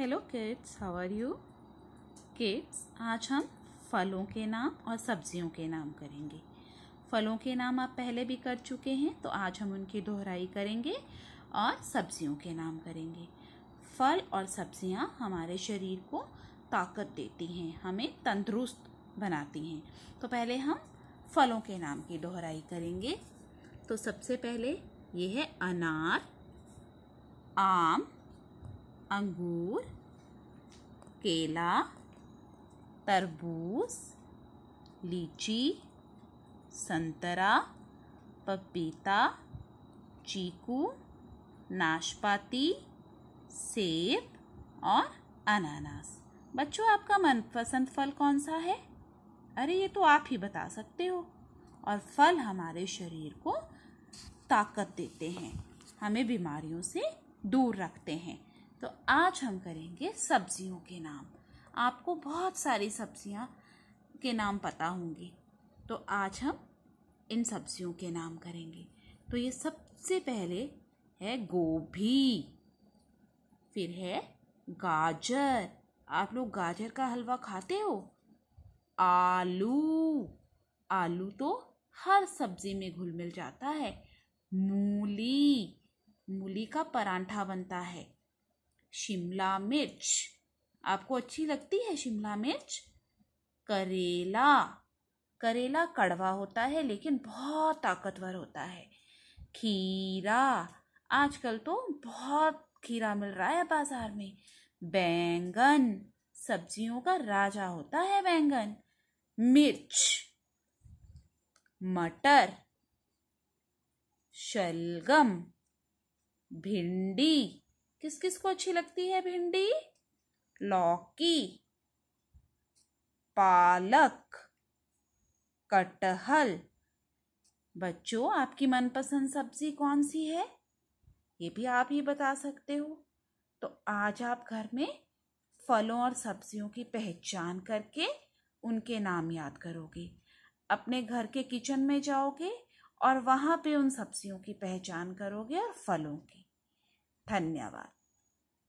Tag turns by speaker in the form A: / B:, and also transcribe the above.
A: hello kids how are you kids आज हम फलों के नाम और सब्जियों के नाम करेंगे फलों के नाम आप पहले भी कर चुके हैं तो आज हम उनकी दोहराई करेंगे और सब्जियों के नाम करेंगे फल और सब्जियां हमारे शरीर को ताकत देती हैं हमें तंदुरुस्त बनाती हैं तो पहले हम फलों के नाम की दोहराई करेंगे तो सबसे पहले ये है अनार आम अंगूर केला तरबूज लीची संतरा पपीता चीकू नाशपाती सेब और अनानास बच्चों आपका मनपसंद फल कौन सा है अरे ये तो आप ही बता सकते हो और फल हमारे शरीर को ताकत देते हैं हमें बीमारियों से दूर रखते हैं तो आज हम करेंगे सब्जियों के नाम आपको बहुत सारी सब्जियां के नाम पता होंगे तो आज हम इन सब्जियों के नाम करेंगे तो ये सबसे पहले है गोभी फिर है गाजर आप लोग गाजर का हलवा खाते हो आलू आलू तो हर सब्जी में घुल मिल जाता है मूली मूली का परांठा बनता है शिमला मिर्च आपको अच्छी लगती है शिमला मिर्च करेला करेला कड़वा होता है लेकिन बहुत ताकतवर होता है खीरा आजकल तो बहुत खीरा मिल रहा है बाजार में बैंगन सब्जियों का राजा होता है बैंगन मिर्च मटर शलगम भिंडी किस किस को अच्छी लगती है भिंडी लौकी पालक कटहल बच्चों आपकी मनपसंद सब्जी कौन सी है ये भी आप ही बता सकते हो तो आज आप घर में फलों और सब्जियों की पहचान करके उनके नाम याद करोगे अपने घर के किचन में जाओगे और वहाँ पे उन सब्जियों की पहचान करोगे और फलों की धन्यवाद